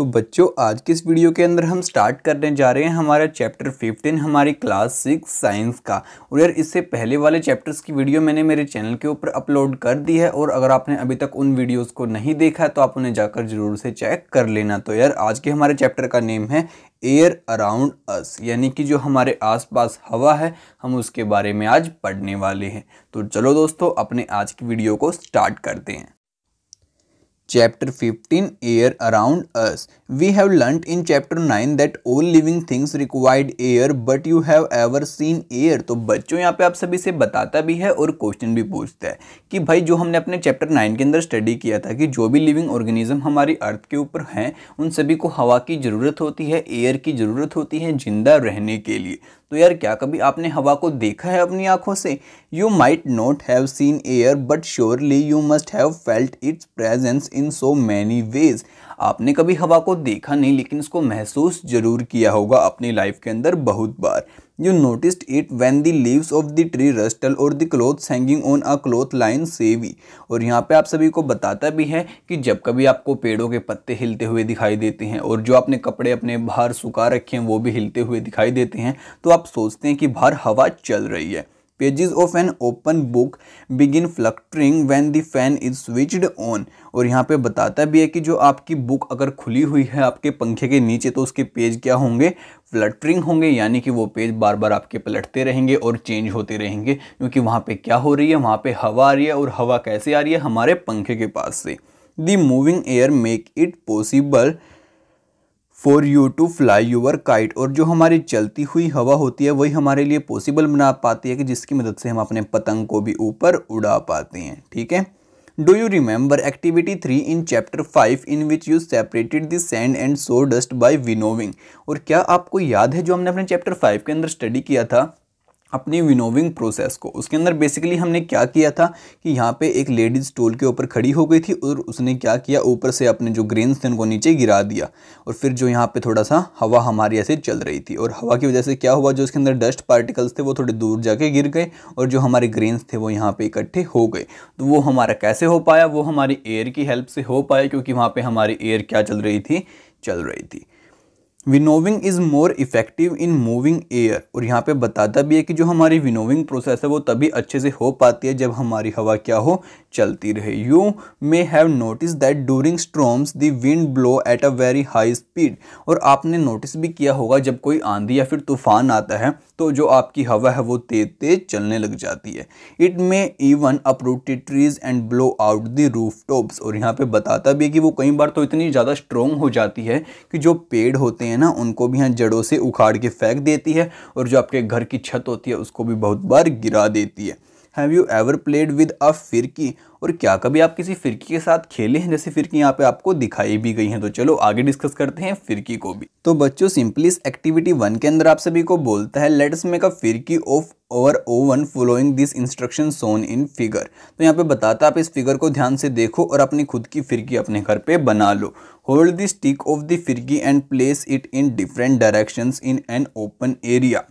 तो बच्चों आज के इस वीडियो के अंदर हम स्टार्ट करने जा रहे हैं हमारा चैप्टर 15 हमारी क्लास सिक्स साइंस का और यार इससे पहले वाले चैप्टर्स की वीडियो मैंने मेरे चैनल के ऊपर अपलोड कर दी है और अगर आपने अभी तक उन वीडियोज़ को नहीं देखा है तो आप उन्हें जाकर ज़रूर से चेक कर लेना तो यार आज के हमारे चैप्टर का नेम है एयर अराउंड अस यानी कि जो हमारे आसपास हवा है हम उसके बारे में आज पढ़ने वाले हैं तो चलो दोस्तों अपने आज की वीडियो को स्टार्ट करते हैं chapter 15 air around us we have learnt in chapter 9 that all living things required air but you have ever seen air तो बच्चों यहाँ पे आप सभी से बताता भी है और क्वेश्चन भी पूछता है कि भाई जो हमने अपने चैप्टर 9 के अंदर स्टडी किया था कि जो भी लिविंग ऑर्गेनिज्म हमारी अर्थ के ऊपर हैं उन सभी को हवा की ज़रूरत होती है एयर की ज़रूरत होती है ज़िंदा रहने के लिए तो यार क्या कभी आपने हवा को देखा है अपनी आंखों से you might not have seen air but surely you must have felt its presence in so many ways आपने कभी हवा को देखा नहीं लेकिन इसको महसूस जरूर किया होगा अपनी लाइफ के अंदर बहुत बार you notice it when the leaves of the tree rustle or the clothes hanging on a cloth line sway और यहाँ पे आप सभी को बताता भी है कि जब कभी आपको पेड़ों के पत्ते हिलते हुए दिखाई देते हैं और जो आपने कपड़े अपने बाहर सुखा रखे हैं वो भी हिलते हुए दिखाई देते हैं तो आप सोचते हैं कि बाहर हवा चल रही है pages of an open book begin fluttering when the fan is switched on और यहाँ पे बताता भी है कि जो आपकी बुक अगर खुली हुई है आपके पंखे के नीचे तो उसके पेज क्या होंगे फ्लटरिंग होंगे यानी कि वो पेज बार बार आपके पलटते रहेंगे और चेंज होते रहेंगे क्योंकि वहाँ पे क्या हो रही है वहाँ पे हवा आ रही है और हवा कैसे आ रही है हमारे पंखे के पास से the moving air make it possible for you to fly your kite और जो हमारी चलती हुई हवा होती है वही हमारे लिए पॉसिबल बना पाती है कि जिसकी मदद से हम अपने पतंग को भी ऊपर उड़ा पाते हैं ठीक है do you remember activity three in chapter five in which you separated the sand and sawdust by winnowing और क्या आपको याद है जो हमने अपने चैप्टर फाइव के अंदर स्टडी किया था अपनी विनोविंग प्रोसेस को उसके अंदर बेसिकली हमने क्या किया था कि यहाँ पे एक लेडीज़ टोल के ऊपर खड़ी हो गई थी और उसने क्या किया ऊपर से अपने जो ग्रेन्स थे उनको नीचे गिरा दिया और फिर जो यहाँ पे थोड़ा सा हवा हमारी ऐसे चल रही थी और हवा की वजह से क्या हुआ जो उसके अंदर डस्ट पार्टिकल्स थे वो थोड़े दूर जाके गिर गए और जो हमारे ग्रेन्स थे वो यहाँ पर इकट्ठे हो गए तो वो हमारा कैसे हो पाया वो हमारी एयर की हेल्प से हो पाया क्योंकि वहाँ पर हमारी एयर क्या चल रही थी चल रही थी winnowing is more effective in moving air और यहाँ पे बताता भी है कि जो हमारी विनोविंग प्रोसेस है वो तभी अच्छे से हो पाती है जब हमारी हवा क्या हो चलती रहे you may have notice that during storms the wind blow at a very high speed और आपने नोटिस भी किया होगा जब कोई आंधी या फिर तूफान आता है तो जो आपकी हवा है वो तेज तेज चलने लग जाती है it may even uproot trees and blow out the roof tops और यहाँ पे बताता भी है कि वो कई बार तो इतनी ज़्यादा स्ट्रोंग हो जाती है कि जो पेड़ होते हैं हैं ना उनको भी यहाँ जड़ों से उखाड़ के फेंक देती है और जो आपके घर की छत होती है उसको भी बहुत बार गिरा देती है have you ever played with a फिरकी और क्या कभी आप किसी फिरकी के साथ खेले हैं जैसे फिरकी यहाँ पे आपको दिखाई भी गई हैं तो चलो आगे डिस्कस करते हैं फिरकी को भी तो बच्चों सिंपली एक्टिविटी वन के अंदर आप सभी को बोलता है लेट्स मेक अ फिरकी of our own following this instruction shown in figure तो यहाँ पे बताता आप इस फिगर को ध्यान से देखो और अपनी खुद की फिरकी अपने घर पे बना लो hold the stick of the फिरकी and place it in different directions in an open area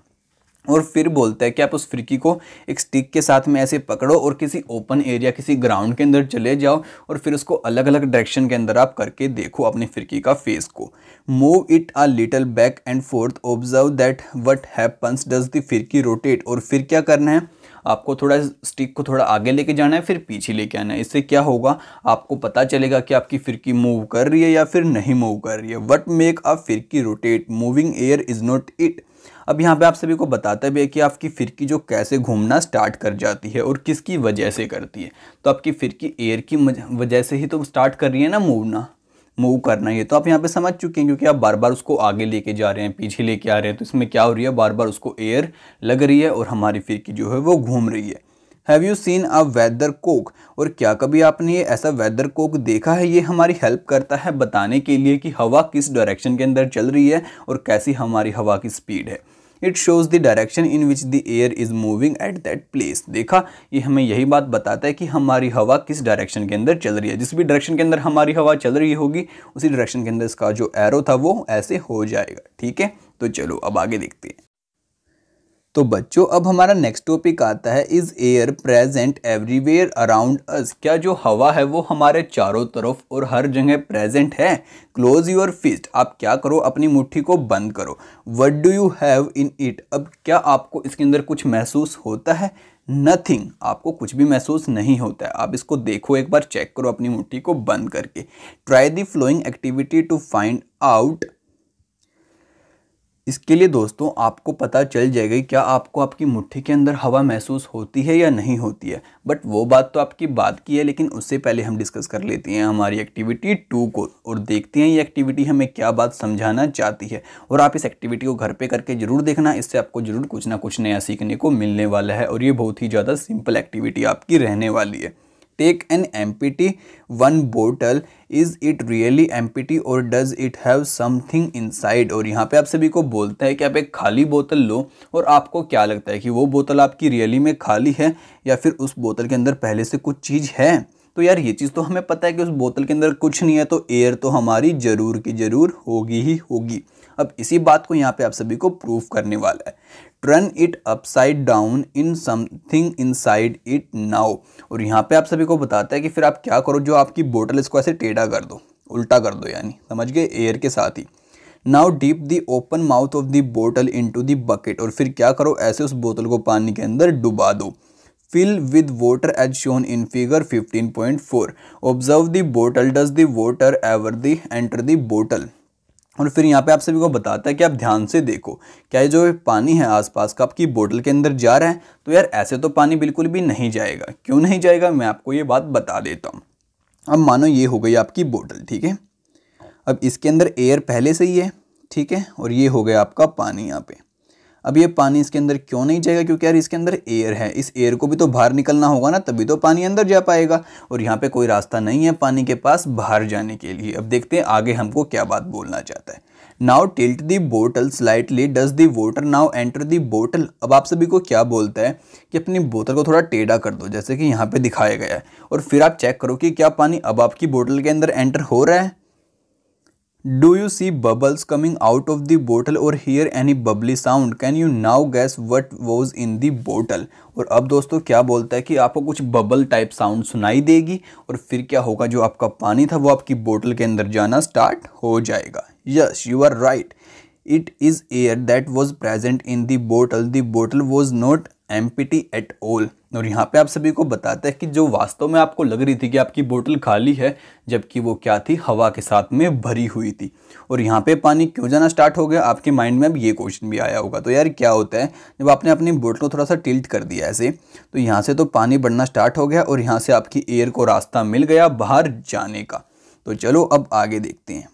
और फिर बोलता है कि आप उस फिरकी को एक स्टिक के साथ में ऐसे पकड़ो और किसी ओपन एरिया किसी ग्राउंड के अंदर चले जाओ और फिर उसको अलग अलग डायरेक्शन के अंदर आप करके देखो अपनी फिरकी का फेस को move it a little back and forth observe that what happens does the फिरकी रोटेट और फिर क्या करना है आपको थोड़ा स्टिक को थोड़ा आगे लेके जाना है फिर पीछे लेके आना है इससे क्या होगा आपको पता चलेगा कि आपकी फिरकी मूव कर रही है या फिर नहीं मूव कर रही है वट मेक अ फिरकी rotate moving air is not it अब यहाँ पे आप सभी को बताते भी है कि आपकी फिरकी जो कैसे घूमना स्टार्ट कर जाती है और किसकी वजह से करती है तो आपकी फिरकी एयर की वजह से ही तो स्टार्ट कर रही है ना मूवना मूव करना ये तो आप यहाँ पे समझ चुके हैं क्योंकि आप बार बार उसको आगे लेके जा रहे हैं पीछे लेके आ रहे हैं तो इसमें क्या हो रही है बार बार उसको एयर लग रही है और हमारी फिरकी जो है वो घूम रही है have you seen a weather cock और क्या कभी आपने ये ऐसा वेदर कोक देखा है ये हमारी हेल्प करता है बताने के लिए कि हवा किस डायरेक्शन के अंदर चल रही है और कैसी हमारी हवा की स्पीड है it shows the direction in which the air is moving at that place देखा ये हमें यही बात बताता है कि हमारी हवा किस डायरेक्शन के अंदर चल रही है जिस भी डायरेक्शन के अंदर हमारी हवा चल रही होगी उसी डायरेक्शन के अंदर इसका जो एरो था वो ऐसे हो जाएगा ठीक है तो चलो अब आगे देखते हैं तो बच्चों अब हमारा नेक्स्ट टॉपिक आता है is air present everywhere around us क्या जो हवा है वो हमारे चारों तरफ और हर जगह प्रेजेंट है क्लोज योर फिस्ट आप क्या करो अपनी मुट्ठी को बंद करो what do you have in it अब क्या आपको इसके अंदर कुछ महसूस होता है नथिंग आपको कुछ भी महसूस नहीं होता है आप इसको देखो एक बार चेक करो अपनी मुट्ठी को बंद करके try the following activity to find out इसके लिए दोस्तों आपको पता चल जाएगा क्या आपको आपकी मुट्ठी के अंदर हवा महसूस होती है या नहीं होती है बट वो बात तो आपकी बात की है लेकिन उससे पहले हम डिस्कस कर लेते हैं हमारी एक्टिविटी टू को और देखते हैं ये एक्टिविटी हमें क्या बात समझाना चाहती है और आप इस एक्टिविटी को घर पर करके ज़रूर देखना इससे आपको ज़रूर कुछ ना कुछ नया सीखने को मिलने वाला है और ये बहुत ही ज़्यादा सिंपल एक्टिविटी आपकी रहने वाली है take an empty one bottle is it really empty or does it have something inside और यहाँ पर आप सभी को बोलता है कि आप एक खाली बोतल लो और आपको क्या लगता है कि वो बोतल आपकी रियली में खाली है या फिर उस बोतल के अंदर पहले से कुछ चीज़ है तो यार ये चीज़ तो हमें पता है कि उस बोतल के अंदर कुछ नहीं है तो एयर तो हमारी ज़रूर की ज़रूर होगी ही होगी अब इसी बात को यहाँ पे आप सभी को प्रूफ करने वाला है turn it upside down is something inside it now और यहाँ पे आप सभी को बताता है कि फिर आप क्या करो जो आपकी बोटल इसको ऐसे टेढ़ा कर दो उल्टा कर दो यानी समझ गए एयर के साथ ही now dip the open mouth of the into the bucket और फिर क्या करो ऐसे उस बोतल को पानी के अंदर डुबा दो fill as shown in figure fifteen point four observe the bottle does the water ever the enter the bottle और फिर यहाँ पे आप सभी को बताता है कि आप ध्यान से देखो क्या ये जो पानी है आसपास का आपकी बोतल के अंदर जा रहा है तो यार ऐसे तो पानी बिल्कुल भी नहीं जाएगा क्यों नहीं जाएगा मैं आपको ये बात बता देता हूँ अब मानो ये हो गई आपकी बोतल ठीक है अब इसके अंदर एयर पहले से ही है ठीक है और ये हो गया आपका पानी यहाँ पर अब ये पानी इसके अंदर क्यों नहीं जाएगा क्योंकि यार इसके अंदर एयर है इस एयर को भी तो बाहर निकलना होगा ना तभी तो पानी अंदर जा पाएगा और यहाँ पे कोई रास्ता नहीं है पानी के पास बाहर जाने के लिए अब देखते हैं आगे हमको क्या बात बोलना चाहता है now tilt the bottle slightly does the water now enter the bottle अब आप सभी को क्या बोलता है कि अपनी बोतल को थोड़ा टेढ़ा कर दो जैसे कि यहाँ पे दिखाया गया है और फिर आप चेक करो कि क्या पानी अब आपकी बोटल के अंदर एंटर हो रहा है do you see bubbles coming out of the bottle or hear any bubbly sound can you now guess what was in the bottle और अब दोस्तों क्या बोलता है कि आपको कुछ बबल टाइप साउंड सुनाई देगी और फिर क्या होगा जो आपका पानी था वो आपकी बोटल के अंदर जाना स्टार्ट हो जाएगा yes you are right it is air that was present in the bottle the bottle was not एम एट ऑल और यहाँ पे आप सभी को बताते हैं कि जो वास्तव में आपको लग रही थी कि आपकी बोतल खाली है जबकि वो क्या थी हवा के साथ में भरी हुई थी और यहाँ पे पानी क्यों जाना स्टार्ट हो गया आपके माइंड में अब ये क्वेश्चन भी आया होगा तो यार क्या होता है जब आपने अपनी बोतल को थोड़ा सा टिल्ट कर दिया ऐसे तो यहाँ से तो पानी बढ़ना स्टार्ट हो गया और यहाँ से आपकी एयर को रास्ता मिल गया बाहर जाने का तो चलो अब आगे देखते हैं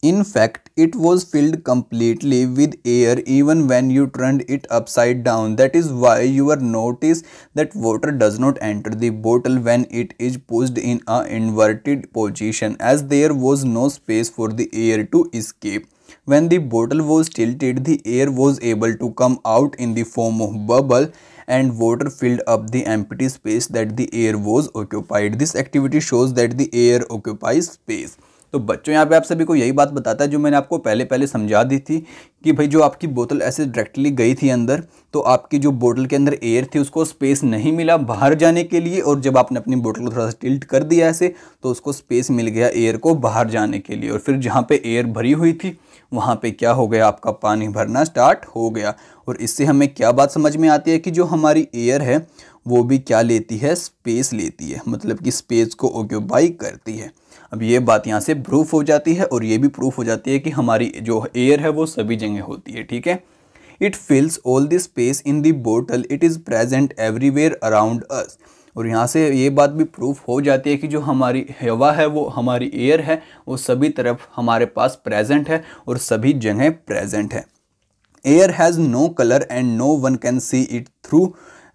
In fact, it was filled completely with air even when you turned it upside down. That is why you will notice that water does not enter the bottle when it is pushed in a inverted position as there was no space for the air to escape. When the bottle was tilted, the air was able to come out in the form of bubble and water filled up the empty space that the air was occupied. This activity shows that the air occupies space. तो बच्चों यहाँ पे आप सभी को यही बात बताता है जो मैंने आपको पहले पहले समझा दी थी कि भाई जो आपकी बोतल ऐसे डायरेक्टली गई थी अंदर तो आपकी जो बोतल के अंदर एयर थी उसको स्पेस नहीं मिला बाहर जाने के लिए और जब आपने अपनी बोतल को थोड़ा सा टिल्ट कर दिया ऐसे तो उसको स्पेस मिल गया एयर को बाहर जाने के लिए और फिर जहाँ पर एयर भरी हुई थी वहाँ पे क्या हो गया आपका पानी भरना स्टार्ट हो गया और इससे हमें क्या बात समझ में आती है कि जो हमारी एयर है वो भी क्या लेती है स्पेस लेती है मतलब कि स्पेस को ऑक्यूपाई करती है अब ये बात यहाँ से प्रूफ हो जाती है और ये भी प्रूफ हो जाती है कि हमारी जो एयर है वो सभी जगह होती है ठीक है it fills all the space in the bottle it is present everywhere around us और यहाँ से ये बात भी प्रूफ हो जाती है कि जो हमारी हवा है वो हमारी एयर है वो सभी तरफ हमारे पास प्रेजेंट है और सभी जगह प्रेजेंट है air has no colour and no one can see it through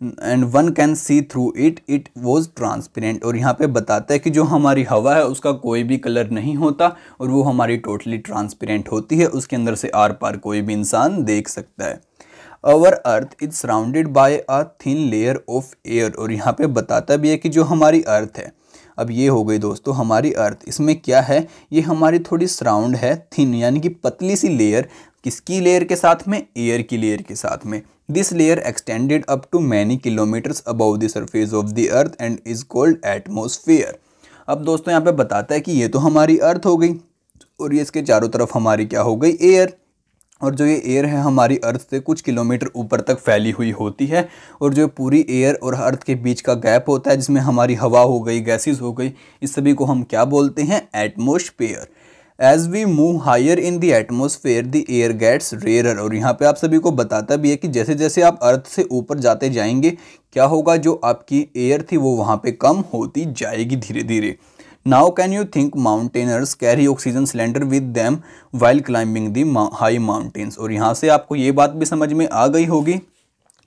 and one can see through it it was transparent और यहाँ पे बताता है कि जो हमारी हवा है उसका कोई भी कलर नहीं होता और वो हमारी टोटली ट्रांसपेरेंट होती है उसके अंदर से आर पार कोई भी इंसान देख सकता है our earth is surrounded by a thin layer of air और यहाँ पे बताता भी है कि जो हमारी अर्थ है अब ये हो गई दोस्तों हमारी अर्थ इसमें क्या है ये हमारी थोड़ी सराउंड है थिन यानी कि पतली सी लेयर किसकी लेयर के साथ में एयर की लेयर के साथ में this layer extended up to many kilometres above the surface of the earth and is called atmosphere अब दोस्तों यहाँ पे बताता है कि ये तो हमारी अर्थ हो गई और ये इसके चारों तरफ हमारी क्या हो गई एयर और जो ये एयर है हमारी अर्थ से कुछ किलोमीटर ऊपर तक फैली हुई होती है और जो पूरी एयर और अर्थ के बीच का गैप होता है जिसमें हमारी हवा हो गई गैसेस हो गई इस सभी को हम क्या बोलते हैं atmosphere as we move higher in the atmosphere the air gets rare और यहाँ पे आप सभी को बताता भी है कि जैसे जैसे आप अर्थ से ऊपर जाते जाएंगे क्या होगा जो आपकी एयर थी वो वहाँ पर कम होती जाएगी धीरे धीरे now can you think mountaineers carry oxygen cylinder with them while climbing the high mountains और यहाँ से आपको ये बात भी समझ में आ गई होगी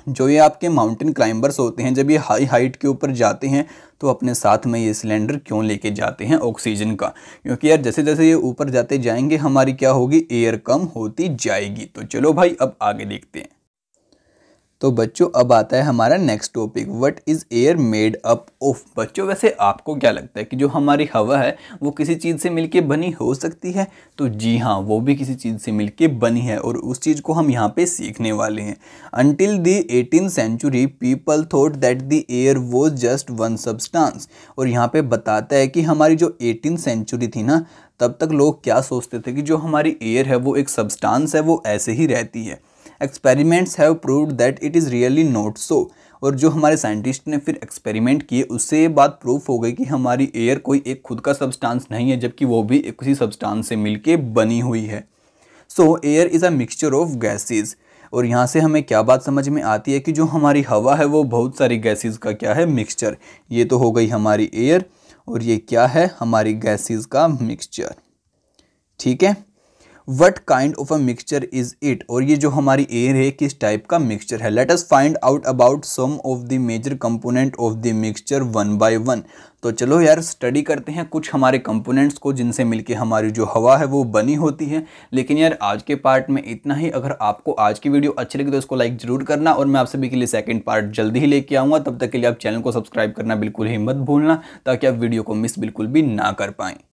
जो ये आपके माउंटेन क्लाइंबर्स होते हैं जब ये हाई हाइट के ऊपर जाते हैं तो अपने साथ में ये सिलेंडर क्यों लेके जाते हैं ऑक्सीजन का क्योंकि यार जैसे जैसे ये ऊपर जाते जाएंगे हमारी क्या होगी एयर कम होती जाएगी तो चलो भाई अब आगे देखते हैं तो बच्चों अब आता है हमारा next topic what is air made up of बच्चों वैसे आपको क्या लगता है कि जो हमारी हवा है वो किसी चीज़ से मिलके बनी हो सकती है तो जी हाँ वो भी किसी चीज़ से मिलके बनी है और उस चीज़ को हम यहाँ पे सीखने वाले हैं until the eighteen century people thought that the air was just one substance और यहाँ पे बताता है कि हमारी जो एटीन सेंचुरी थी ना तब तक लोग क्या सोचते थे कि जो हमारी एयर है वो एक सब्सटांस है वो ऐसे ही रहती है experiments have proved that it is really not so और जो हमारे साइंटिस्ट ने फिर एक्सपेरिमेंट किए उससे ये बात प्रूफ हो गई कि हमारी एयर कोई एक खुद का सब्सटेंस नहीं है जबकि वो भी एक उसी सब्सटेंस से के बनी हुई है so air is a mixture of gases और यहाँ से हमें क्या बात समझ में आती है कि जो हमारी हवा है वो बहुत सारी गैसेज का क्या है मिक्सचर ये तो हो गई हमारी एयर और ये क्या है हमारी गैसेज का मिक्सचर ठीक है what kind of a mixture is it और ये जो हमारी एयर है किस टाइप का मिक्सचर है let us find out about some of the major component of the mixture one by one तो चलो यार स्टडी करते हैं कुछ हमारे कंपोनेंट्स को जिनसे मिलके हमारी जो हवा है वो बनी होती है लेकिन यार आज के पार्ट में इतना ही अगर आपको आज की वीडियो अच्छी लगी तो इसको लाइक ज़रूर करना और मैं आप सभी के लिए सेकंड पार्ट जल्दी ही लेके आऊँगा तब तक के लिए आप चैनल को सब्सक्राइब करना बिल्कुल ही मत भूलना ताकि आप वीडियो को मिस बिल्कुल भी ना कर पाएँ